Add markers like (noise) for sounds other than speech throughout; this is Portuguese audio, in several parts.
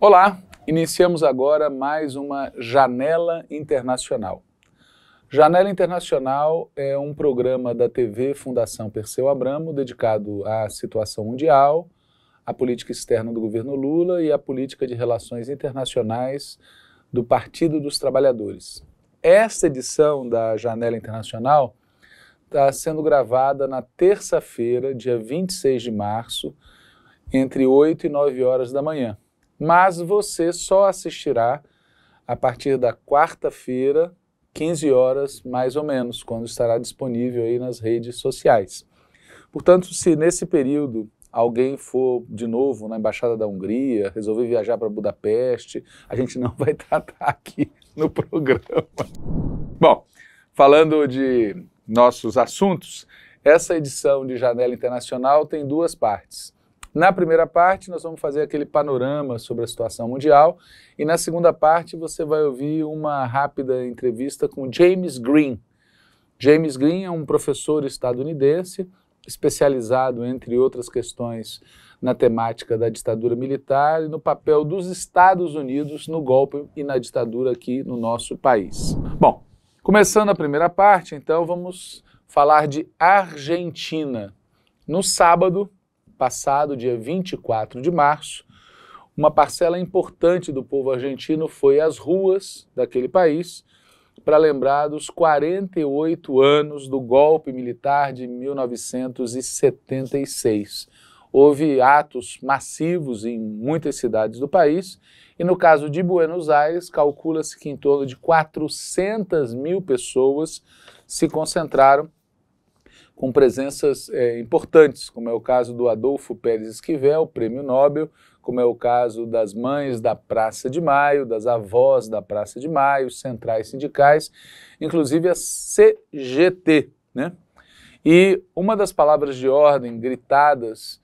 Olá, iniciamos agora mais uma Janela Internacional. Janela Internacional é um programa da TV Fundação Perseu Abramo dedicado à situação mundial, à política externa do governo Lula e à política de relações internacionais do Partido dos Trabalhadores. Esta edição da Janela Internacional está sendo gravada na terça-feira, dia 26 de março, entre 8 e 9 horas da manhã. Mas você só assistirá a partir da quarta-feira, 15 horas mais ou menos, quando estará disponível aí nas redes sociais. Portanto, se nesse período alguém for de novo na embaixada da Hungria, resolver viajar para Budapeste, a gente não vai (laughs) tratar aqui no programa. Bom, falando de nossos assuntos, essa edição de Janela Internacional tem duas partes. Na primeira parte, nós vamos fazer aquele panorama sobre a situação mundial, e na segunda parte, você vai ouvir uma rápida entrevista com James Green. James Green é um professor estadunidense especializado, entre outras questões, na temática da ditadura militar e no papel dos Estados Unidos no golpe e na ditadura aqui no nosso país. Bom, Começando a primeira parte, então, vamos falar de Argentina. No sábado passado, dia 24 de março, uma parcela importante do povo argentino foi às ruas daquele país para lembrar dos 48 anos do golpe militar de 1976. Houve atos massivos em muitas cidades do país e, no caso de Buenos Aires, calcula-se que em torno de 400 mil pessoas se concentraram com presenças é, importantes, como é o caso do Adolfo Pérez Esquivel, prêmio Nobel, como é o caso das mães da Praça de Maio, das avós da Praça de Maio, centrais sindicais, inclusive a CGT. Né? E uma das palavras de ordem gritadas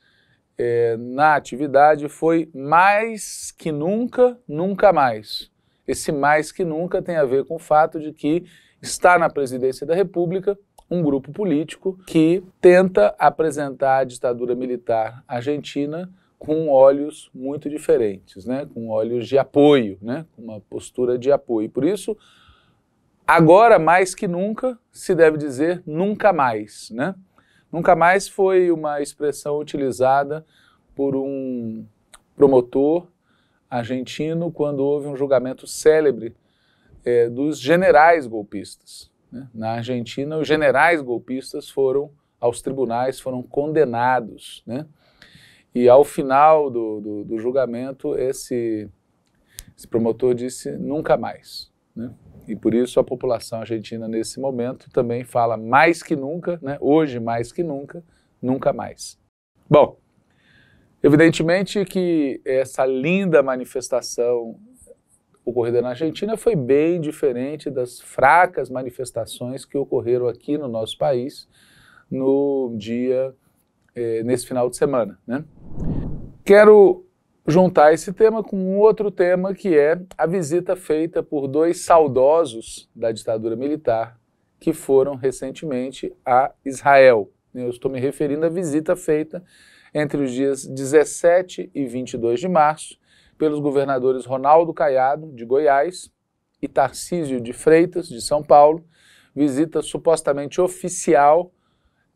é, na atividade foi mais que nunca, nunca mais. Esse mais que nunca tem a ver com o fato de que está na presidência da República um grupo político que tenta apresentar a ditadura militar argentina com olhos muito diferentes, né? com olhos de apoio, né? uma postura de apoio. Por isso, agora mais que nunca, se deve dizer nunca mais. Né? Nunca mais foi uma expressão utilizada por um promotor argentino quando houve um julgamento célebre é, dos generais golpistas. Né? Na Argentina, os generais golpistas foram aos tribunais, foram condenados. Né? E ao final do, do, do julgamento, esse, esse, promotor disse nunca mais. Né? E por isso a população argentina, nesse momento, também fala mais que nunca, né? hoje mais que nunca, nunca mais. Bom, evidentemente que essa linda manifestação ocorrida na Argentina foi bem diferente das fracas manifestações que ocorreram aqui no nosso país no dia, eh, nesse final de semana. Né? Quero juntar esse tema com um outro tema que é a visita feita por dois saudosos da ditadura militar que foram recentemente a Israel. Eu estou me referindo à visita feita entre os dias 17 e 22 de março pelos governadores Ronaldo Caiado, de Goiás, e Tarcísio de Freitas, de São Paulo, visita supostamente oficial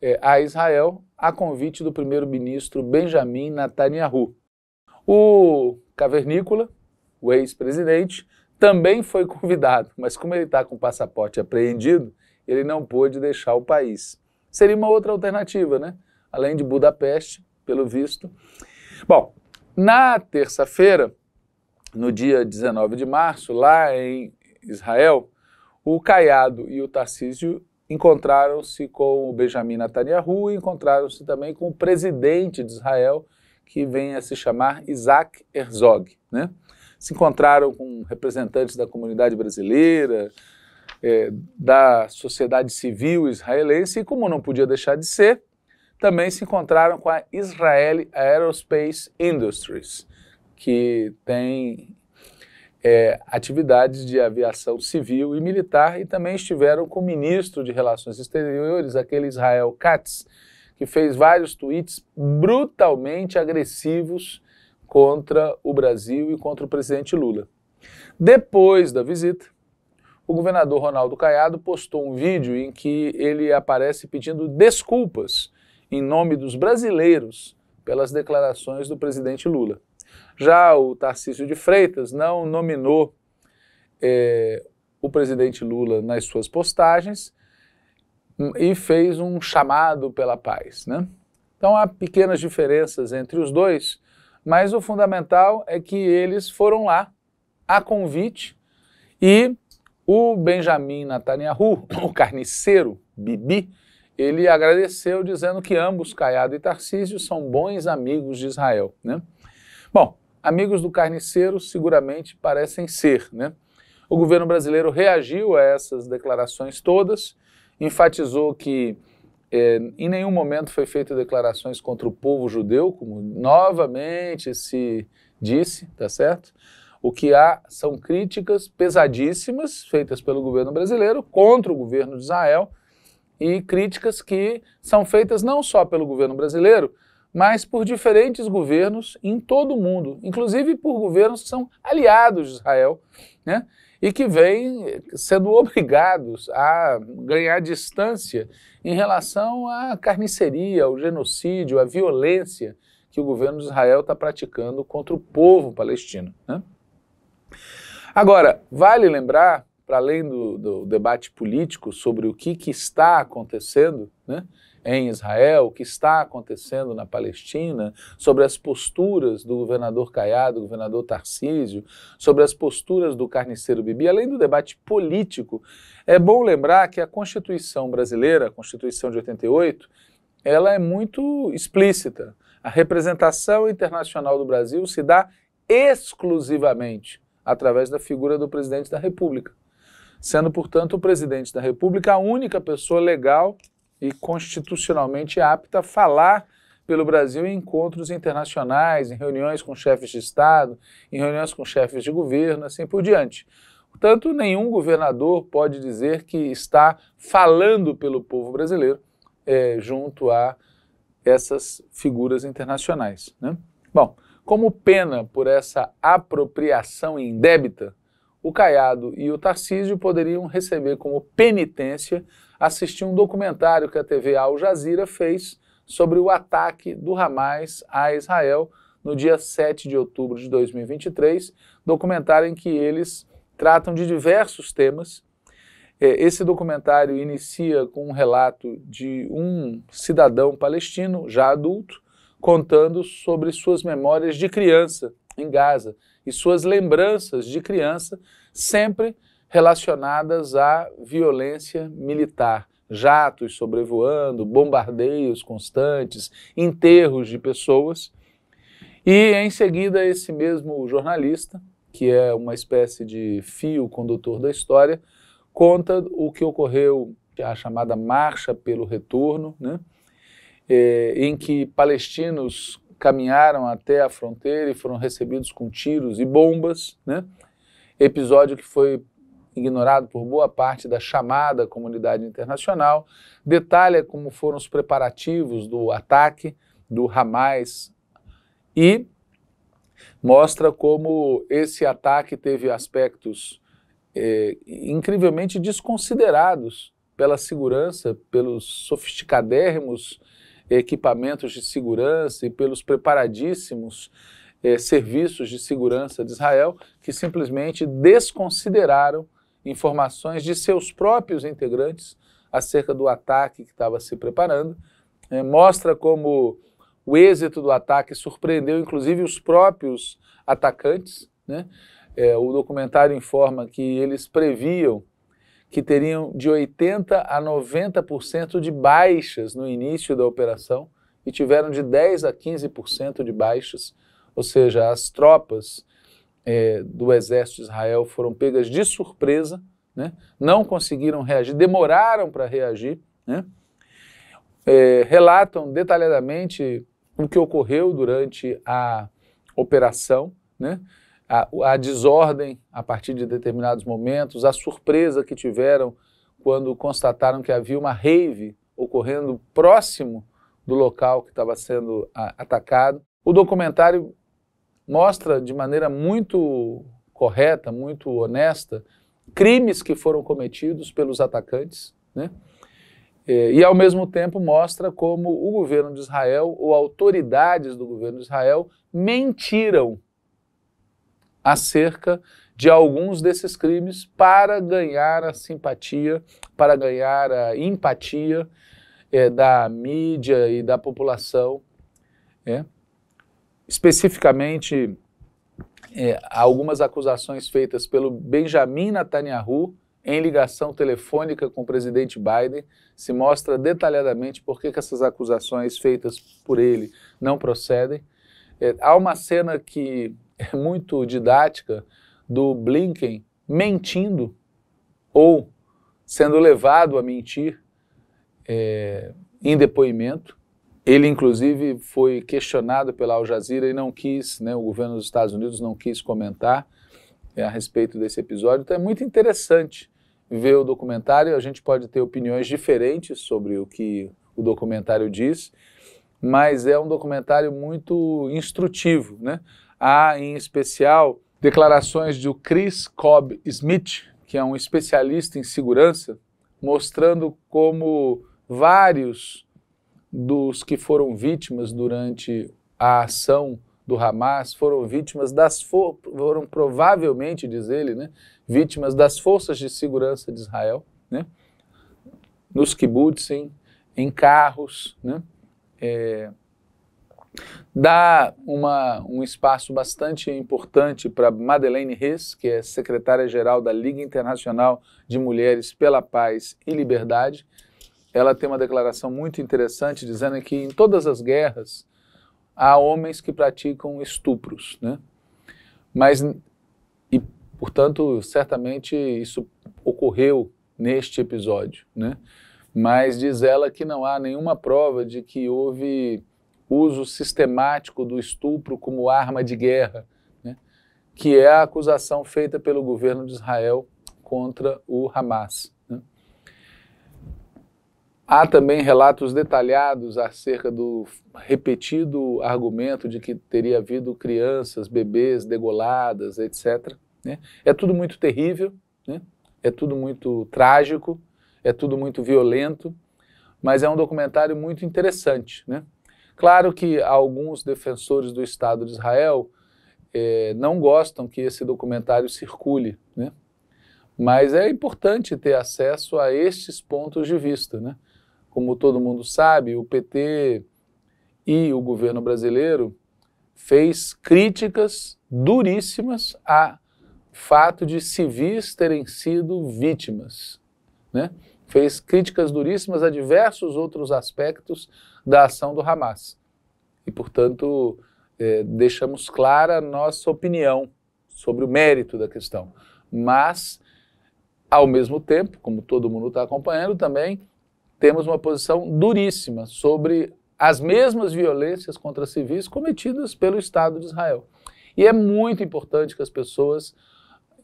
eh, a Israel a convite do primeiro-ministro Benjamin Netanyahu. O Cavernícola, o ex-presidente, também foi (laughs) convidado, mas como ele está com o passaporte apreendido, ele não pôde deixar o país. Seria uma outra alternativa, né? Além de Budapeste, pelo visto. Bom, na terça-feira, no dia 19 de março, lá em Israel, o Caiado e o Tarcísio encontraram-se com o Benjamin Netanyahu e encontraram-se também com o presidente de Israel, que vem a se chamar Isaac Herzog. Né? Se encontraram com representantes da comunidade brasileira, é, da sociedade civil israelense, e como não podia deixar de ser, também se encontraram com a Israel Aerospace Industries, que tem é, atividades de aviação civil e militar, e também estiveram com o ministro de Relações Exteriores, aquele Israel Katz, que fez vários tweets brutalmente agressivos contra o Brasil e contra o presidente Lula. Depois da visita, o governador Ronaldo Caiado postou um vídeo em que ele aparece pedindo desculpas em nome dos brasileiros pelas declarações do presidente Lula. Já o Tarcísio de Freitas não nominou é, o presidente Lula nas suas postagens, e fez um chamado pela paz. Né? Então há pequenas diferenças entre os dois, mas o fundamental é que eles foram lá a convite e o Benjamin Netanyahu, (coughs) o carniceiro Bibi, ele agradeceu dizendo que ambos, Caiado e Tarcísio, são bons amigos de Israel. Né? Bom, amigos do carniceiro seguramente parecem ser. Né? O governo brasileiro reagiu a essas declarações todas enfatizou que é, em nenhum momento foi feita declarações contra o povo judeu, como novamente se disse, tá certo? O que há são críticas pesadíssimas feitas pelo governo brasileiro contra o governo de Israel e críticas que são feitas não só pelo governo brasileiro, mas por diferentes governos em todo o mundo, inclusive por governos que são aliados de Israel, né? e que vêm sendo obrigados a ganhar distância em relação à carniceria, ao genocídio, à violência que o governo de Israel está praticando contra o povo palestino. Né? Agora, vale lembrar, para além do, do, debate político sobre o que, que está acontecendo, né, em Israel, o que está acontecendo na Palestina, sobre as posturas do governador Caiado, governador Tarcísio, sobre as posturas do carniceiro Bibi, além do debate político, é bom lembrar que a Constituição brasileira, a Constituição de 88, ela é muito explícita. A representação internacional do Brasil se dá exclusivamente através da figura do presidente da República, sendo, portanto, o presidente da República a única pessoa legal e constitucionalmente apta a falar pelo Brasil em encontros internacionais, em reuniões com chefes de Estado, em reuniões com chefes de governo, assim por diante. Portanto, nenhum governador pode dizer que está falando pelo povo brasileiro é, junto a essas figuras internacionais. Né? Bom, como pena por essa apropriação indébita, o Caiado e o Tarcísio poderiam receber como penitência assistir um documentário que a TV Al Jazeera fez sobre o ataque do Hamas a Israel no dia 7 de outubro de 2023, documentário em que eles tratam de diversos temas. É, esse documentário inicia com um relato de um cidadão palestino, já adulto, contando sobre suas memórias de criança em Gaza e suas lembranças de criança, sempre relacionadas à violência militar. Jatos sobrevoando, bombardeios constantes, enterros de pessoas. E em seguida, esse mesmo jornalista, que é uma espécie de fio condutor da história, conta o que ocorreu, é a chamada Marcha pelo Retorno, né? É, em que palestinos caminharam até a fronteira e foram recebidos com tiros e bombas, né? episódio que foi ignorado por boa parte da chamada comunidade internacional, detalha como foram os preparativos do ataque do Hamas e mostra como esse ataque teve aspectos é, incrivelmente desconsiderados pela segurança, pelos sofisticadérrimos equipamentos de segurança e pelos preparadíssimos eh, serviços de segurança de Israel, que simplesmente desconsideraram informações de seus próprios integrantes acerca do ataque que estava se preparando. É, mostra como o êxito do ataque surpreendeu inclusive os próprios atacantes. Né? É, o documentário informa que eles previam que teriam de 80% a 90% de baixas no início da operação e tiveram de 10% a 15% de baixas, ou seja, as tropas é, do exército de Israel foram pegas de surpresa, né? não conseguiram reagir, demoraram para reagir, né? é, relatam detalhadamente o que ocorreu durante a operação, né? a, a desordem a partir de determinados momentos, a surpresa que tiveram quando constataram que havia uma rave ocorrendo próximo do local que estava sendo a, atacado. O documentário mostra de maneira muito correta, muito honesta, crimes que foram cometidos pelos atacantes, né? É, e ao mesmo tempo mostra como o governo de Israel ou autoridades do governo de Israel mentiram acerca de alguns desses crimes para ganhar a simpatia, para ganhar a empatia é, da mídia e da população. É especificamente é, algumas acusações feitas pelo Benjamin Netanyahu em ligação telefônica com o presidente Biden, se mostra detalhadamente por que, essas acusações feitas por ele não procedem. É, há uma cena que é muito didática do Blinken mentindo ou sendo levado a mentir é, em depoimento. Ele, inclusive, foi questionado pela Al Jazeera e não quis, né, o governo dos Estados Unidos não quis comentar é, a respeito desse episódio. Então é muito interessante ver o documentário. A gente pode ter opiniões diferentes sobre o que o documentário diz, mas é um documentário muito instrutivo. Né? Há, em especial, declarações do Chris Cobb Smith, que é um especialista em segurança, mostrando como vários dos que foram vítimas durante a ação do Hamas foram vítimas das for foram provavelmente, diz ele, né, vítimas das forças de segurança de Israel, né, nos kibbutzim, em carros, né, é, dá uma, um espaço bastante importante para Madeleine Reis, que é secretária-geral da Liga Internacional de Mulheres pela Paz e Liberdade, ela tem uma declaração muito interessante dizendo que em todas as guerras há homens que praticam estupros, né? Mas e portanto certamente isso ocorreu neste episódio, né? Mas diz ela que não há nenhuma prova de que houve uso sistemático do estupro como arma de guerra, né? que é a acusação feita pelo governo de Israel contra o Hamas. Há também relatos detalhados acerca do repetido argumento de que teria havido crianças, bebês degoladas, etc. Né? É tudo muito terrível, né? é tudo muito trágico, é tudo muito violento, mas é um documentário muito interessante. Né? Claro que alguns defensores do Estado de Israel eh, não gostam que esse documentário circule, né? mas é importante ter acesso a estes pontos de vista. Né? Como todo mundo sabe, o PT e o governo brasileiro fez críticas duríssimas a fato de civis terem sido vítimas, né? Fez críticas duríssimas a diversos outros aspectos da ação do Hamas. E, portanto, é, deixamos clara a nossa opinião sobre o mérito da questão. Mas, ao mesmo tempo, como todo mundo está acompanhando também, temos uma posição duríssima sobre as mesmas violências contra civis cometidas pelo Estado de Israel. E é muito importante que as pessoas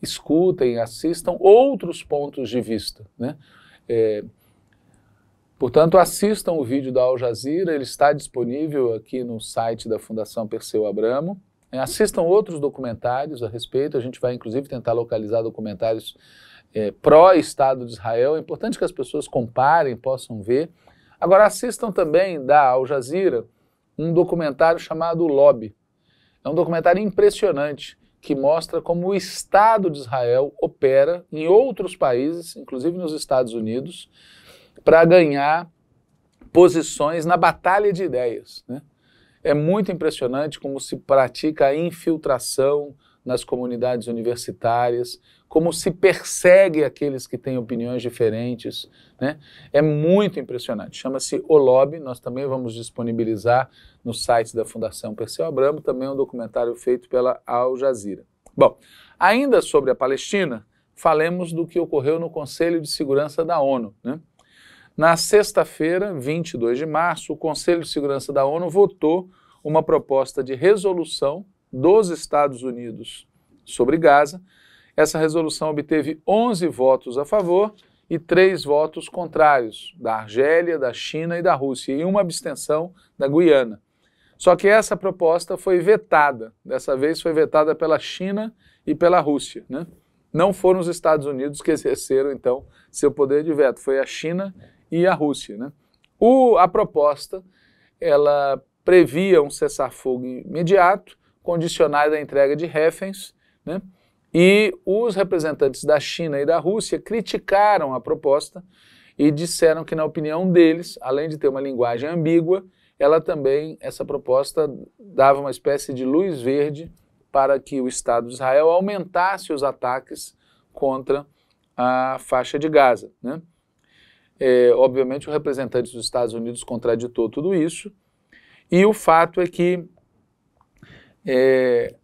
escutem, assistam outros pontos de vista. Né? É, portanto, assistam o vídeo da Al Jazeera, ele está disponível aqui no site da Fundação Perseu Abramo. É, assistam outros documentários a respeito, a gente vai inclusive tentar localizar documentários é, pró-Estado de Israel. É importante que as pessoas comparem, possam ver. Agora, assistam também da Al Jazeera um documentário chamado Lobby. É um documentário impressionante que mostra como o Estado de Israel opera em outros países, inclusive nos Estados Unidos, para ganhar posições na batalha de ideias. Né? É muito impressionante como se pratica a infiltração nas comunidades universitárias, como se persegue aqueles que têm opiniões diferentes. Né? É muito impressionante. Chama-se O Lobby. Nós também vamos disponibilizar no site da Fundação Perseu Abramo também um documentário feito pela Al Jazeera. Bom, ainda sobre a Palestina, falemos do que ocorreu no Conselho de Segurança da ONU. Né? Na sexta-feira, 22 de março, o Conselho de Segurança da ONU votou uma proposta de resolução dos Estados Unidos sobre Gaza, essa resolução obteve 11 votos a favor e três votos contrários, da Argélia, da China e da Rússia, e uma abstenção da Guiana. Só que essa proposta foi vetada, dessa vez foi vetada pela China e pela Rússia. Né? Não foram os Estados Unidos que exerceram, então, seu poder de veto, foi a China e a Rússia. Né? O, a proposta ela previa um cessar-fogo imediato, condicionado à entrega de reféns, né? E os representantes da China e da Rússia criticaram a proposta e disseram que, na opinião deles, além de ter uma linguagem ambígua, ela também, essa proposta, dava uma espécie de luz verde para que o Estado de Israel aumentasse os ataques contra a faixa de Gaza. Né? É, obviamente, o representante dos Estados Unidos contraditou tudo isso, e o fato é que é,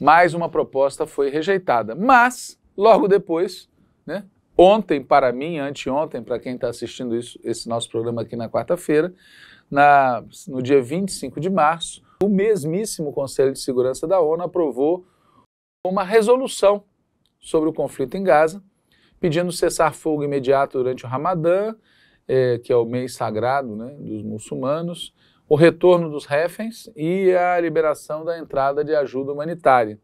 mais uma proposta foi rejeitada. Mas, logo depois, né, ontem para mim, anteontem, para quem está assistindo isso, esse nosso programa aqui na quarta-feira, no dia 25 de março, o mesmíssimo Conselho de Segurança da ONU aprovou uma resolução sobre o conflito em Gaza, pedindo cessar fogo imediato durante o Ramadã, eh, que é o mês sagrado né, dos muçulmanos, o retorno dos reféns e a liberação da entrada de ajuda humanitária.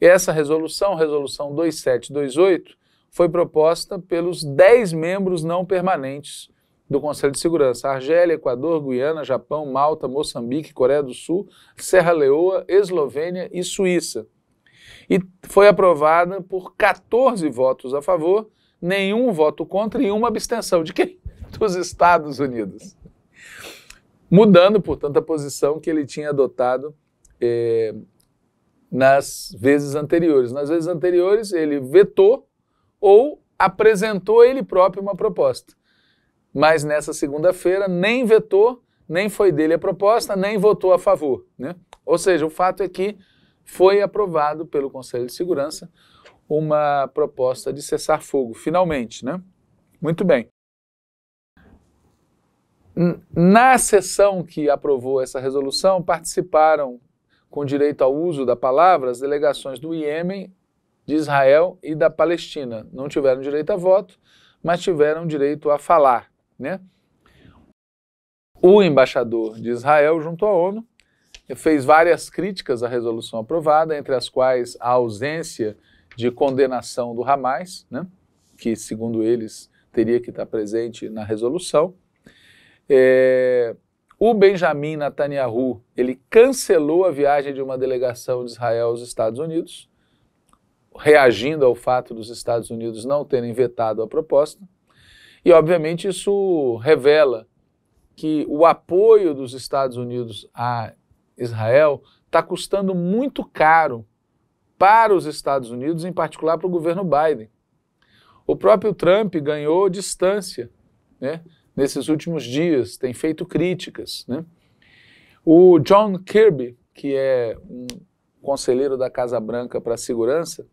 Essa resolução, resolução 2728, foi proposta pelos 10 membros não permanentes do Conselho de Segurança: Argélia, Equador, Guiana, Japão, Malta, Moçambique, Coreia do Sul, Serra Leoa, Eslovênia e Suíça. E foi aprovada por 14 votos a favor, nenhum voto contra e uma abstenção de quem? Dos Estados Unidos mudando, portanto, a posição que ele tinha adotado eh, nas vezes anteriores. Nas vezes anteriores, ele vetou ou apresentou ele próprio uma proposta. Mas nessa segunda-feira, nem vetou, nem foi dele a proposta, nem votou a favor. Né? Ou seja, o fato é que foi aprovado pelo Conselho de Segurança uma proposta de cessar fogo, finalmente. Né? Muito bem. Na sessão que aprovou essa resolução, participaram com direito ao uso da palavra as delegações do Iêmen, de Israel e da Palestina. Não tiveram direito a voto, mas tiveram direito a falar. Né? O embaixador de Israel junto à ONU fez várias críticas à resolução aprovada, entre as quais a ausência de condenação do Hamas, né? que, segundo eles, teria que estar presente na resolução. É, o Benjamin Netanyahu ele cancelou a viagem de uma delegação de Israel aos Estados Unidos, reagindo ao fato dos Estados Unidos não terem vetado a proposta. E, obviamente, isso revela que o apoio dos Estados Unidos a Israel está custando muito caro para os Estados Unidos, em particular para o governo Biden. O próprio Trump ganhou distância, né? nesses últimos dias, tem feito críticas. Né? O John Kirby, que é um conselheiro da Casa Branca para a Segurança,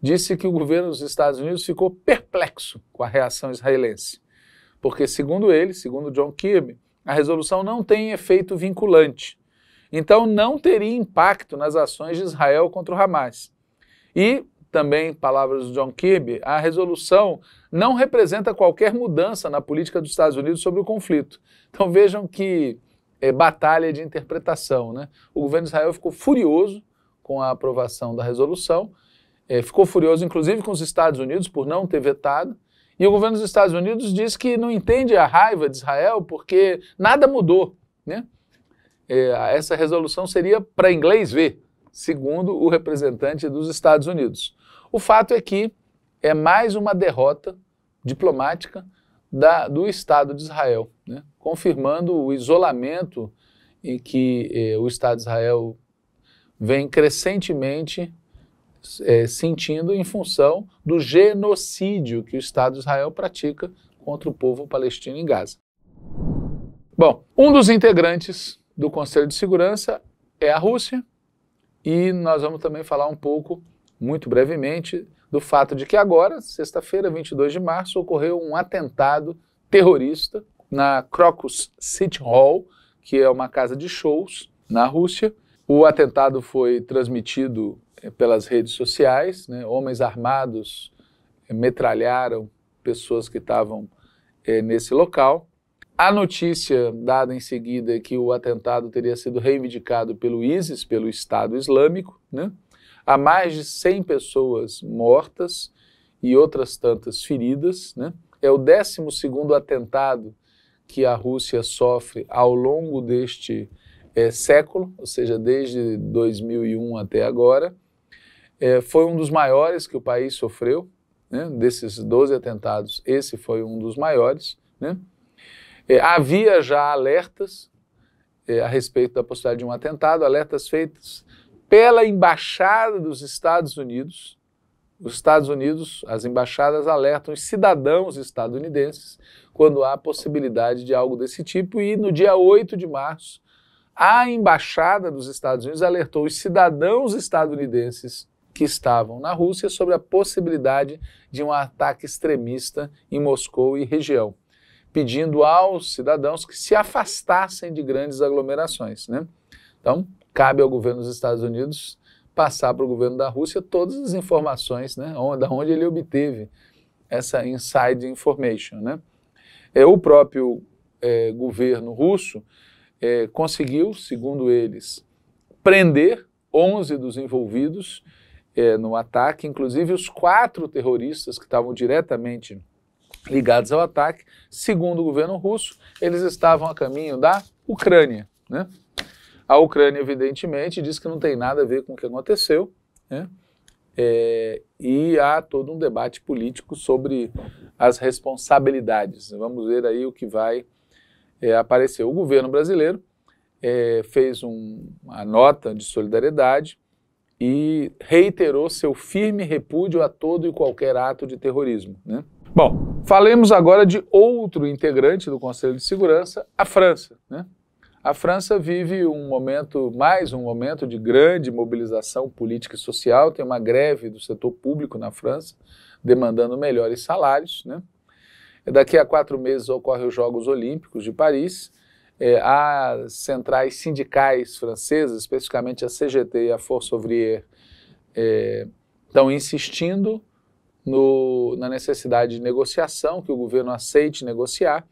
disse que o governo dos Estados Unidos ficou perplexo com a reação israelense, porque, segundo ele, segundo John Kirby, a resolução não tem efeito vinculante, então não teria impacto nas ações de Israel contra o Hamas. E, também palavras do John Kirby, a resolução não representa qualquer mudança na política dos Estados Unidos sobre o conflito. Então vejam que é, batalha de interpretação. Né? O governo de Israel ficou furioso com a aprovação da resolução, é, ficou furioso inclusive com os Estados Unidos por não ter vetado. E o governo dos Estados Unidos diz que não entende a raiva de Israel porque nada mudou. Né? É, essa resolução seria para inglês ver, segundo o representante dos Estados Unidos. O fato é que é mais uma derrota diplomática da, do Estado de Israel, né? confirmando o isolamento em que eh, o Estado de Israel vem crescentemente eh, sentindo em função do genocídio que o Estado de Israel pratica contra o povo palestino em Gaza. Bom, um dos integrantes do Conselho de Segurança é a Rússia e nós vamos também falar um pouco, muito brevemente, do fato de que agora, sexta-feira, 22 de março, ocorreu um atentado terrorista na Crocus City Hall, que é uma casa de shows na Rússia. O atentado foi transmitido eh, pelas redes sociais, né? homens armados eh, metralharam pessoas que estavam é, nesse local. A notícia dada em seguida é que o atentado teria sido reivindicado pelo ISIS, pelo Estado Islâmico, né? Há mais de 100 pessoas mortas e outras tantas feridas. Né? É o 12 atentado que a Rússia sofre ao longo deste é, século, ou seja, desde 2001 até agora. É, foi um dos maiores que o país sofreu, né? desses 12 atentados, esse foi um dos maiores. Né? É, havia já alertas é, a respeito da possibilidade de um atentado, alertas feitos pela embaixada dos Estados Unidos. Os Estados Unidos, as embaixadas alertam os cidadãos estadunidenses quando há possibilidade de algo desse tipo, e no dia 8 de março, a embaixada dos Estados Unidos alertou os cidadãos estadunidenses que estavam na Rússia sobre a possibilidade de um ataque extremista em Moscou e região, pedindo aos cidadãos que se afastassem de grandes aglomerações. Né? Então, Cabe ao governo dos Estados Unidos passar para o governo da Rússia todas as informações, né, da onde ele obteve essa inside information, né? É o próprio é, governo russo é, conseguiu, segundo eles, prender 11 dos envolvidos é, no ataque, inclusive os quatro terroristas que estavam diretamente ligados ao ataque. Segundo o governo russo, eles estavam a caminho da Ucrânia, né? A Ucrânia, evidentemente, diz que não tem nada a ver com o que aconteceu, né? É, e há todo um debate político sobre as responsabilidades. Vamos ver aí o que vai é, aparecer. O governo brasileiro é, fez um, uma nota de solidariedade e reiterou seu firme repúdio a todo e qualquer ato de terrorismo. Né? Bom, falemos agora de outro integrante do Conselho de Segurança, a França. Né? A França vive um momento, mais um momento de grande mobilização política e social. Tem uma greve do setor público na França, demandando melhores salários. Né? Daqui a quatro meses ocorrem os Jogos Olímpicos de Paris. É, centrais sindicais francesas, especificamente a CGT e a Força Ouvrier, é, estão insistindo no, na necessidade de negociação, que o governo aceite negociar.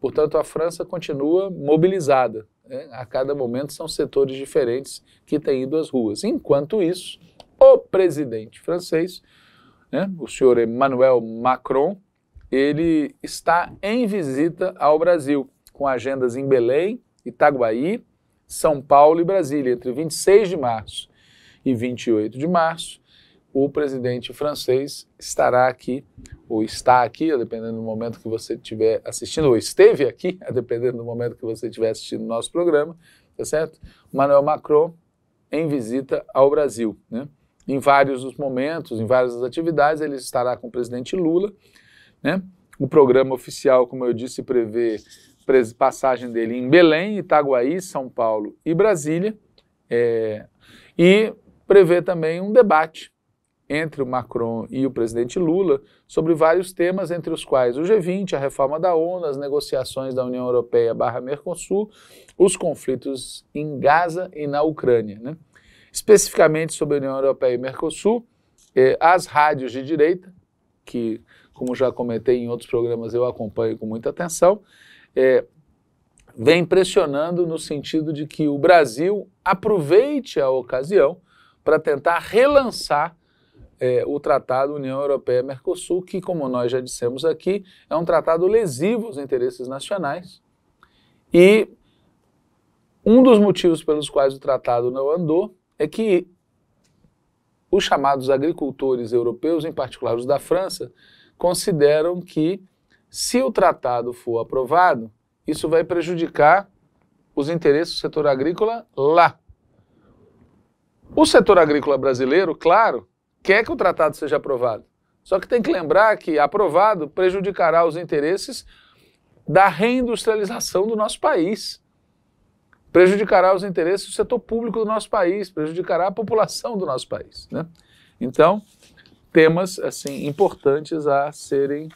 Portanto, a França continua mobilizada. Né? A cada momento são setores diferentes que têm ido às ruas. Enquanto isso, o presidente francês, né, o senhor Emmanuel Macron, ele está em visita ao Brasil, com agendas em Belém, Itaguaí, São Paulo e Brasília, entre 26 de março e 28 de março o presidente francês estará aqui, ou está aqui, dependendo do momento que você estiver assistindo, ou esteve aqui, dependendo do momento que você estiver assistindo o nosso programa, tá certo? Manuel Macron em visita ao Brasil, né? Em vários dos momentos, em várias das atividades, ele estará com o presidente Lula, né? O programa oficial, como eu disse, prevê passagem dele em Belém, Itaguaí, São Paulo e Brasília, é, e prevê também um debate entre o Macron e o presidente Lula sobre vários temas, entre os quais o G20, a reforma da ONU, as negociações da União Europeia barra Mercosul, os conflitos em Gaza e na Ucrânia. Né? Especificamente sobre a União Europeia e Mercosul, eh, as rádios de direita, que, como já comentei em outros programas, eu acompanho com muita atenção, eh, vem pressionando no sentido de que o Brasil aproveite a ocasião para tentar relançar é, o Tratado União Europeia-Mercosul, que, como nós já dissemos aqui, é um tratado lesivo aos interesses nacionais. E um dos motivos pelos quais o tratado não andou é que os chamados agricultores europeus, em particular os da França, consideram que, se o tratado for aprovado, isso vai prejudicar os interesses do setor agrícola lá. O setor agrícola brasileiro, claro, quer que o tratado seja aprovado. Só que tem que lembrar que aprovado prejudicará os interesses da reindustrialização do nosso país. Prejudicará os interesses do setor público do nosso país, prejudicará a população do nosso país. Né? Então, temas assim importantes a serem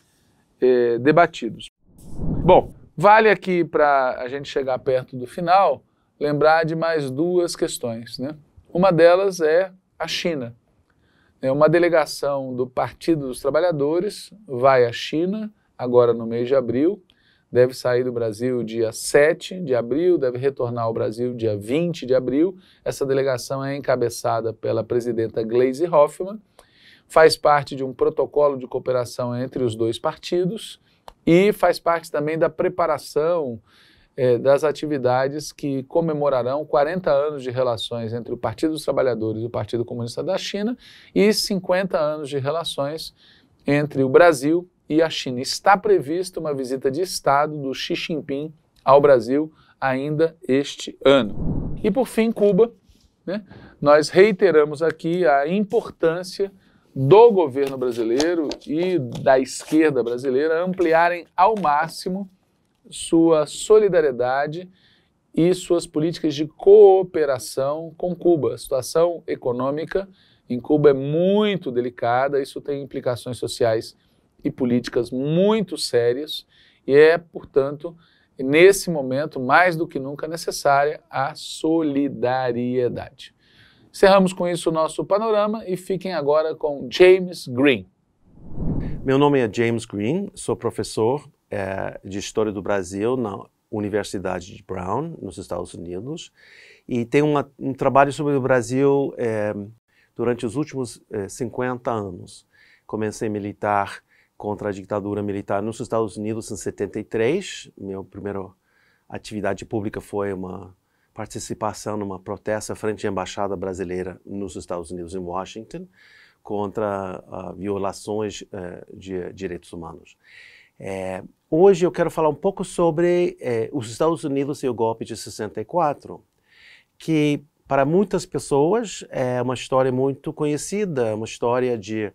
eh, debatidos. Bom, vale aqui para a gente chegar perto do final lembrar de mais duas questões. Né? Uma delas é a China. É uma delegação do Partido dos Trabalhadores vai à China, agora no mês de abril, deve sair do Brasil dia 7 de abril, deve retornar ao Brasil dia 20 de abril. Essa delegação é encabeçada pela presidenta Gleisi Hoffmann, faz parte de um protocolo de cooperação entre os dois partidos e faz parte também da preparação é, das atividades que comemorarão 40 anos de relações entre o Partido dos Trabalhadores e o Partido Comunista da China e 50 anos de relações entre o Brasil e a China. Está prevista uma visita de Estado do Xi Jinping ao Brasil ainda este ano. E por fim, Cuba. Né? Nós reiteramos aqui a importância do governo brasileiro e da esquerda brasileira ampliarem ao máximo sua solidariedade e suas políticas de cooperação com Cuba. A situação econômica em Cuba é muito delicada, isso tem implicações sociais e políticas muito sérias e é, portanto, nesse momento, mais do que nunca necessária a solidariedade. Cerramos com isso o nosso panorama e fiquem agora com James Green. Meu nome é James Green, sou professor é, de História do Brasil na Universidade de Brown, nos Estados Unidos, e tem uma, um trabalho sobre o Brasil é, durante os últimos é, 50 anos. Comecei a militar contra a ditadura militar nos Estados Unidos em 73. Minha primeira atividade pública foi uma participação numa protesta frente à embaixada brasileira nos Estados Unidos em Washington contra uh, violações uh, de direitos humanos. É, Hoje eu quero falar um pouco sobre eh, os Estados Unidos e o golpe de 64, que para muitas pessoas é uma história muito conhecida, uma história de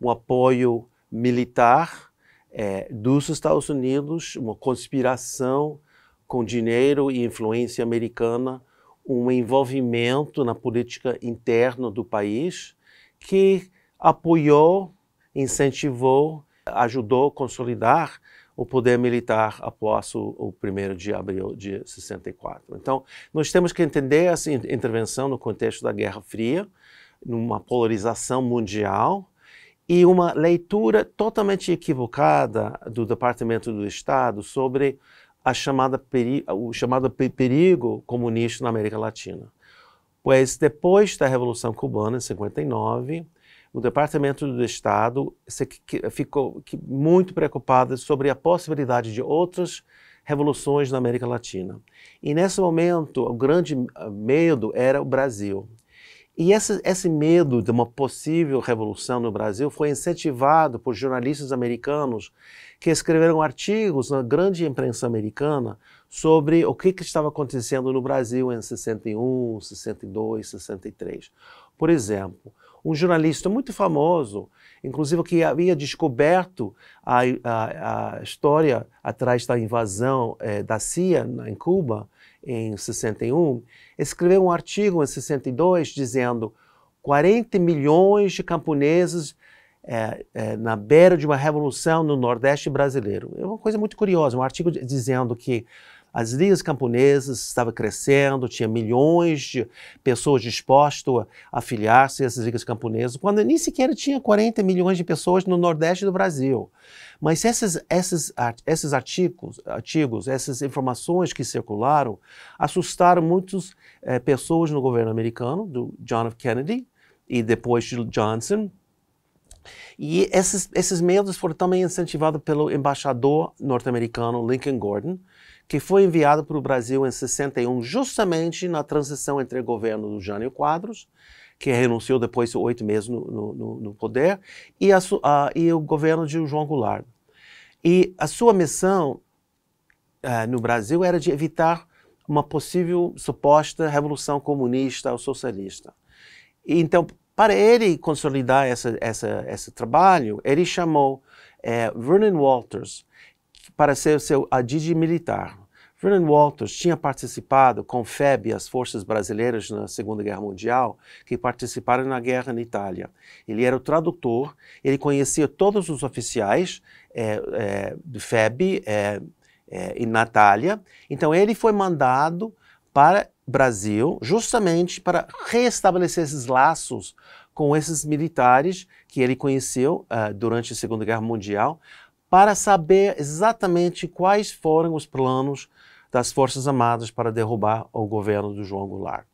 um apoio militar eh, dos Estados Unidos, uma conspiração com dinheiro e influência americana, um envolvimento na política interna do país que apoiou, incentivou, ajudou a consolidar o poder militar após o, o de abril de 64. Então, nós temos que entender essa intervenção no contexto da Guerra Fria, numa polarização mundial e uma leitura totalmente equivocada do Departamento do Estado sobre a chamada o chamado perigo comunista na América Latina. Pois depois da Revolução Cubana, em 59, o Departamento do Estado se, que, ficou que, muito preocupado sobre a possibilidade de outras revoluções na América Latina. E nesse momento, o grande medo era o Brasil. E esse, esse medo de uma possível revolução no Brasil foi incentivado por jornalistas americanos que escreveram artigos na grande imprensa americana sobre o que, que, estava acontecendo no Brasil em 61, 62, 63. Por exemplo, um jornalista muito famoso, inclusive que havia descoberto a, a, a história atrás da invasão eh, da CIA em Cuba, em 61, escreveu um artigo em 62 dizendo 40 milhões de camponeses eh, eh, na beira de uma revolução no Nordeste brasileiro. É uma coisa muito curiosa, um artigo dizendo que as ligas camponesas estavam crescendo, tinha milhões de pessoas dispostas a afiliar-se a essas ligas camponesas, quando nem sequer tinha 40 milhões de pessoas no Nordeste do Brasil. Mas esses esses esses artigos, artigos, essas informações que circularam, assustaram muitas eh, pessoas no governo americano, do John F. Kennedy e depois de Johnson, e esses, esses medos foram também incentivados pelo embaixador norte-americano Lincoln Gordon, que foi enviado para o Brasil em 61, justamente na transição entre o governo do Jânio Quadros, que renunciou depois de oito meses no, no, no poder, e, a, a, e, o governo de João Goulart. E a sua missão uh, no Brasil era de evitar uma possível suposta revolução comunista ou socialista. E, então, para ele consolidar essa, essa, esse trabalho, ele chamou eh, Vernon Walters, para ser seu adige militar. Vernon Walters tinha participado com FEB as forças brasileiras na Segunda Guerra Mundial que participaram na guerra na Itália. Ele era o tradutor, ele conhecia todos os oficiais é, é, do FEB é, eh, em eh, Natália, então ele foi mandado para Brasil justamente para restabelecer esses laços com esses militares que ele conheceu uh, durante a Segunda Guerra Mundial, para saber exatamente quais foram os planos das Forças Armadas para derrubar o governo do João Goulart.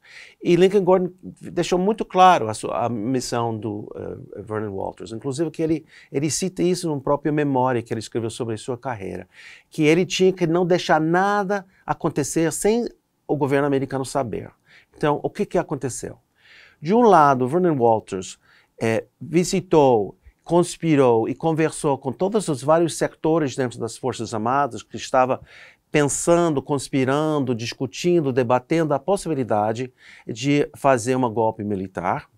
E Lincoln Gordon deixou muito claro a, sua, a missão do uh, Vernon Walters, inclusive que ele, ele cita isso um próprio memória que ele escreveu sobre sua carreira, que ele tinha que não deixar nada acontecer sem o governo americano saber. Então, o que, que aconteceu? De um lado, Vernon Walters eh, visitou conspirou e conversou com todos os vários sectores dentro das Forças Armadas que estava pensando, conspirando, discutindo, debatendo a possibilidade de fazer um golpe militar.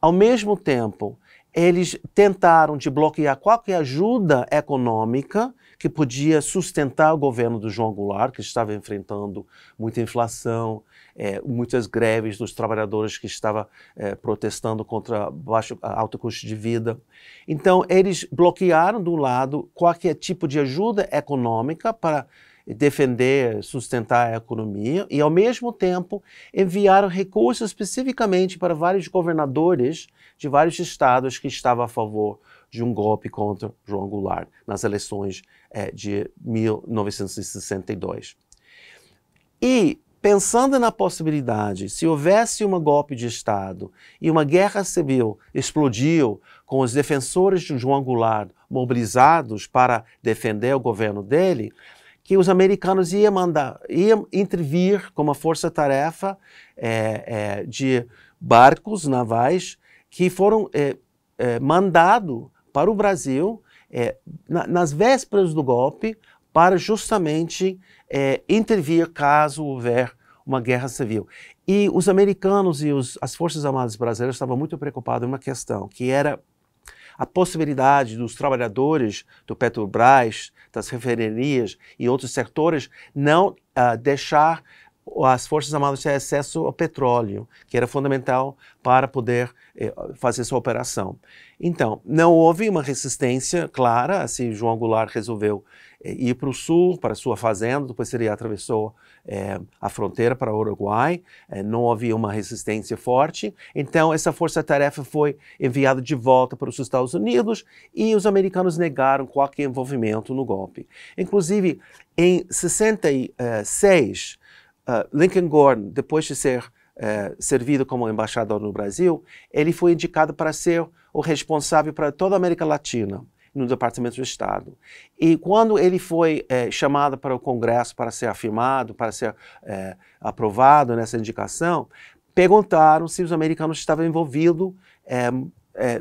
Ao mesmo tempo, eles tentaram de bloquear qualquer ajuda econômica que podia sustentar o governo do João Goulart, que estava enfrentando muita inflação, é, muitas greves dos trabalhadores que estavam é, protestando contra baixo, alto custo de vida. Então, eles bloquearam, do lado, qualquer tipo de ajuda econômica para defender, sustentar a economia e, ao mesmo tempo, enviaram recursos especificamente para vários governadores de vários estados que estavam a favor de um golpe contra João Goulart nas eleições é, de 1962. E pensando na possibilidade, se houvesse um golpe de Estado e uma guerra civil explodiu com os defensores de João Goulart mobilizados para defender o governo dele, que os americanos iam mandar, iam intervir com uma força-tarefa é, é, de barcos navais que foram é, é mandados para o Brasil é, na, nas vésperas do golpe para justamente é, intervir caso houver uma guerra civil. E os americanos e os, as Forças Armadas brasileiras estavam muito preocupados em uma questão, que era a possibilidade dos trabalhadores do Petrobras, das refinerias e outros setores não uh, deixar as Forças Armadas tinham acesso ao petróleo, que era fundamental para poder eh, fazer sua operação. Então, não houve uma resistência clara, assim, João Goulart resolveu eh, ir para o sul, para sua fazenda, depois ele atravessou eh, a fronteira para o Uruguai, eh, não havia uma resistência forte, então essa força-tarefa foi enviada de volta para os Estados Unidos e os americanos negaram qualquer envolvimento no golpe. Inclusive, em 66, uh, Lincoln Gordon, depois de ser uh, servido como embaixador no Brasil, ele foi indicado para ser o responsável para toda a América Latina no Departamento de Estado. E quando ele foi eh, chamado para o Congresso para ser afirmado, para ser eh, aprovado nessa indicação, perguntaram se os americanos estavam envolvidos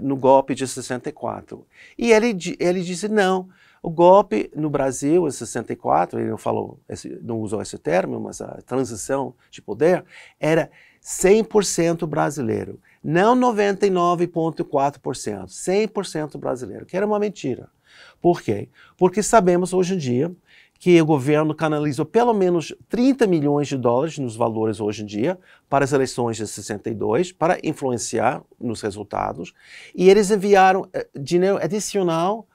no golpe de 64. E ele, ele disse não, o golpe no Brasil, em 64, ele não falou, não usou esse termo, mas a transição de poder era 100% brasileiro, não 99,4%, 100% brasileiro, que era uma mentira. Por quê? Porque sabemos hoje em dia que o governo canalizou pelo menos 30 milhões de dólares nos valores hoje em dia para as eleições de 62, para influenciar nos resultados, e eles enviaram eh, dinheiro adicional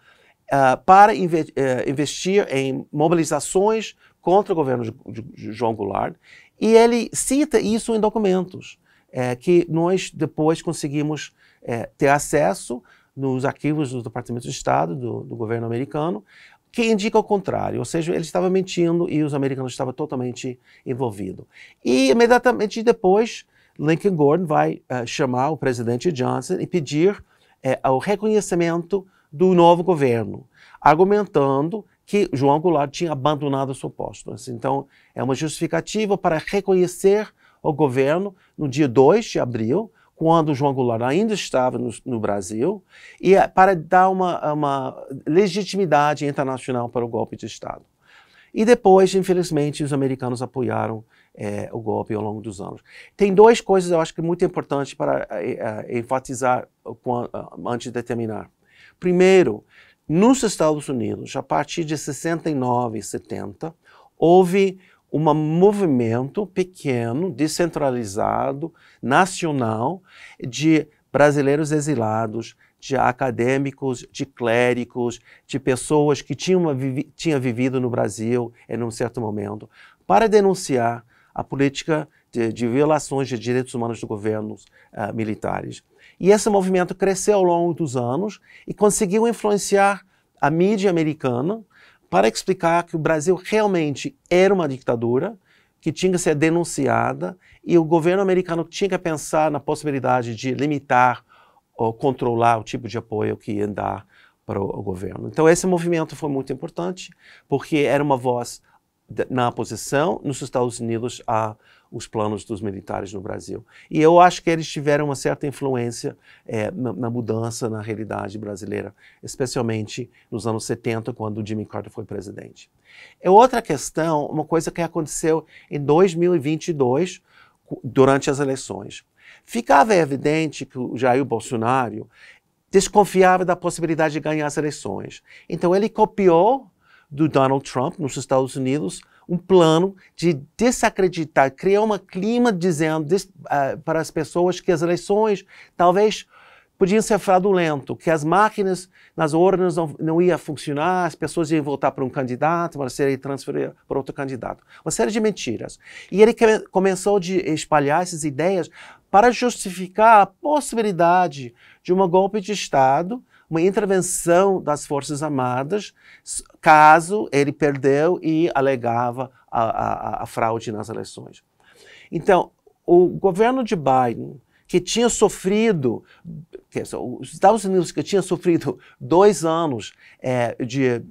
uh, para inve uh, investir em mobilizações contra o governo de, de, João Goulart. E ele cita isso em documentos é, que nós depois conseguimos é, ter acesso nos arquivos do Departamento de Estado do, do governo americano, que indica o contrário, ou seja, ele estava mentindo e os americanos estavam totalmente envolvidos. E imediatamente depois, Lincoln Gordon vai chamar o presidente Johnson e pedir uh, o reconhecimento do novo governo, argumentando que João Goulart tinha abandonado seu posto. Assim, então, é uma justificativa para reconhecer o governo no dia 2 de abril, quando João Goulart ainda estava no, no Brasil, e é para dar uma, uma, legitimidade internacional para o golpe de Estado. E depois, infelizmente, os americanos apoiaram é, o golpe ao longo dos anos. Tem duas coisas eu acho que é muito importante para é, é, enfatizar antes de terminar. Primeiro, nos Estados Unidos, a partir de 69 e 70, houve um movimento pequeno, descentralizado, nacional, de brasileiros exilados, de acadêmicos, de clérigos, de pessoas que tinham tinha vivido no Brasil em um certo momento, para denunciar a política de, de violações de direitos humanos dos governos uh, eh, militares. E esse movimento cresceu ao longo dos anos e conseguiu influenciar a mídia americana para explicar que o Brasil realmente era uma ditadura, que tinha que ser denunciada e o governo americano tinha que pensar na possibilidade de limitar ou controlar o tipo de apoio que ia dar para o governo. Então esse movimento foi muito importante porque era uma voz na oposição nos Estados Unidos a os planos dos militares no Brasil. E eu acho que eles tiveram uma certa influência é, na, na, mudança na realidade brasileira, especialmente nos anos 70, quando o Jimmy Carter foi presidente. É outra questão, uma coisa que aconteceu em 2022, durante as eleições. Ficava evidente que o Jair Bolsonaro desconfiava da possibilidade de ganhar as eleições. Então ele copiou do Donald Trump nos Estados Unidos um plano de desacreditar, criar um clima dizendo uh, para as pessoas que as eleições talvez podiam ser fraudulentas, que as máquinas nas urnas não, não iam funcionar, as pessoas iam votar para um candidato, para ser transferir para outro candidato. Uma série de mentiras. E ele que, começou a espalhar essas ideias para justificar a possibilidade de um golpe de Estado uma intervenção das Forças Armadas caso ele perdeu e alegava a, a, a fraude nas eleições. Então, o governo de Biden, que tinha sofrido, os Estados Unidos que tinha sofrido dois anos é, de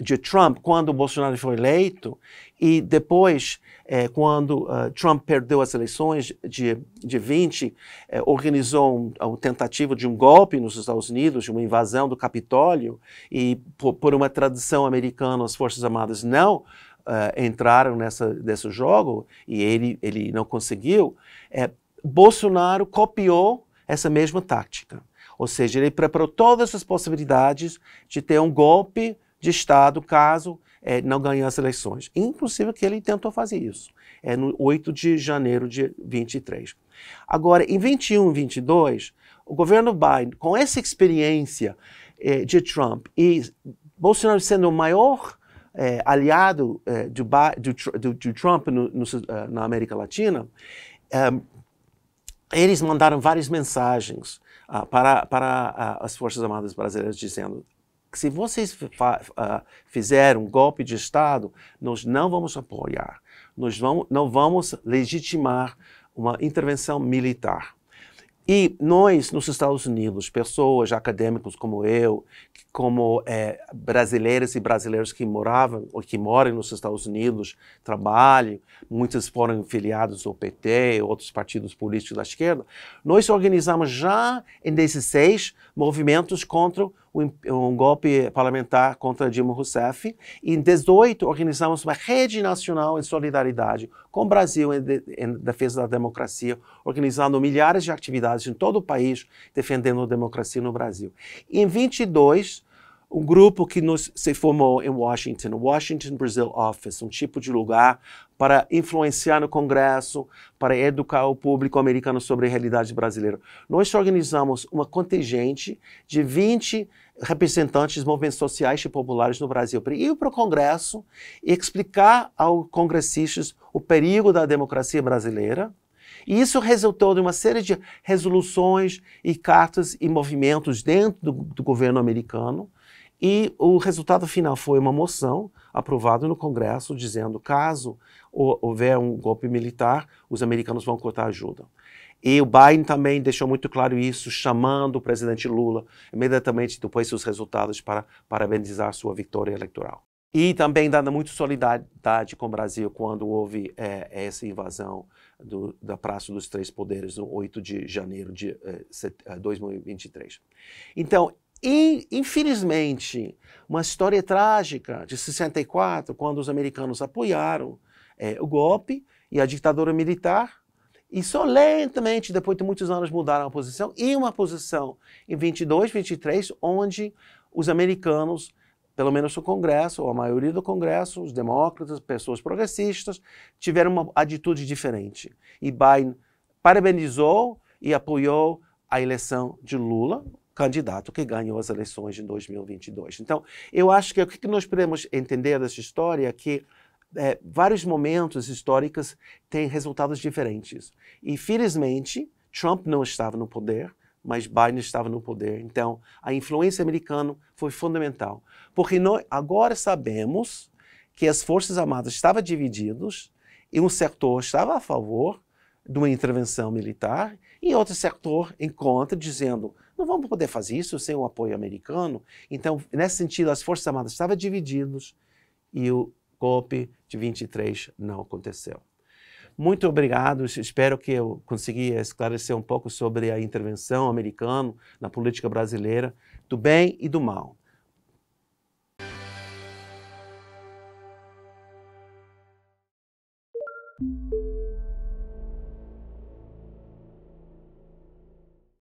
de Trump quando Bolsonaro foi eleito e depois, é, quando uh, Trump perdeu as eleições de, de 20, é, organizou uma um tentativa de um golpe nos Estados Unidos, de uma invasão do Capitólio, e por, por uma tradição americana, as Forças Armadas não Uh, entraram nessa nesse jogo e ele ele não conseguiu é, Bolsonaro copiou essa mesma tática ou seja ele preparou todas as possibilidades de ter um golpe de Estado caso é, não as eleições. Inclusive que ele tentou fazer isso, é, no 8 de janeiro de 23. Agora, em 21 e 22, o governo Biden, com essa experiência é, de Trump e Bolsonaro sendo o maior é, aliado é, do, do, do, Trump no, no, na América Latina, eles mandaram várias mensagens ah, para, para ah, as Forças Armadas Brasileiras dizendo que se vocês uh, fizerem um golpe de Estado, nós não vamos apoiar, nós vamos, não vamos legitimar uma intervenção militar. E nós, nos Estados Unidos, pessoas, acadêmicos como eu, como é, brasileiras e brasileiros que moravam ou que moram nos Estados Unidos, trabalham, muitos foram filiados ao PT, outros partidos políticos da esquerda, nós organizamos já em 16 movimentos contra um golpe parlamentar contra Dilma Rousseff. E em 18 organizamos uma rede nacional em solidariedade com o Brasil em, de, em defesa da democracia, organizando milhares de atividades em todo o país defendendo a democracia no Brasil. E em 22 um grupo que nos, se formou em Washington, Washington Brazil Office, um tipo de lugar para influenciar no Congresso, para educar o público americano sobre a realidade brasileira. Nós organizamos uma contingente de 20 representantes de movimentos sociais e populares no Brasil para ir para o Congresso e explicar aos congressistas o perigo da democracia brasileira, e isso resultou de uma série de resoluções e cartas e movimentos dentro do, do governo americano e o resultado final foi uma moção aprovada no Congresso dizendo caso houver um golpe militar, os americanos vão cortar ajuda. E o Biden também deixou muito claro isso, chamando o presidente Lula imediatamente depois dos resultados para parabenizar sua vitória eleitoral. E também dando muito solidariedade com o Brasil quando houve é, essa invasão do, da Praça dos Três Poderes no 8 de janeiro de é, eh, 2023. É, então, e, infelizmente, uma história trágica de 64, quando os americanos apoiaram é, o golpe e a ditadura militar, e só lentamente, depois de muitos anos, mudaram a posição, e uma posição em 22, 23, onde os americanos, pelo menos o Congresso, ou a maioria do Congresso, os demócratas, pessoas progressistas, tiveram uma atitude diferente. E Biden parabenizou e apoiou a eleição de Lula, candidato que ganhou as eleições de 2022. Então, eu acho que o que nós podemos entender dessa história é que é, vários momentos históricos têm resultados diferentes. E, felizmente, Trump não estava no poder, mas Biden estava no poder. Então, a influência americana foi fundamental. Porque nós agora sabemos que as Forças Armadas estavam divididas e um setor estava a favor de uma intervenção militar e outro setor em contra, dizendo não vamos poder fazer isso sem o apoio americano. Então, nesse sentido, as Forças Armadas estavam divididas e o golpe de 23 não aconteceu. Muito obrigado. Espero que eu consegui esclarecer um pouco sobre a intervenção americana na política brasileira, do bem e do mal.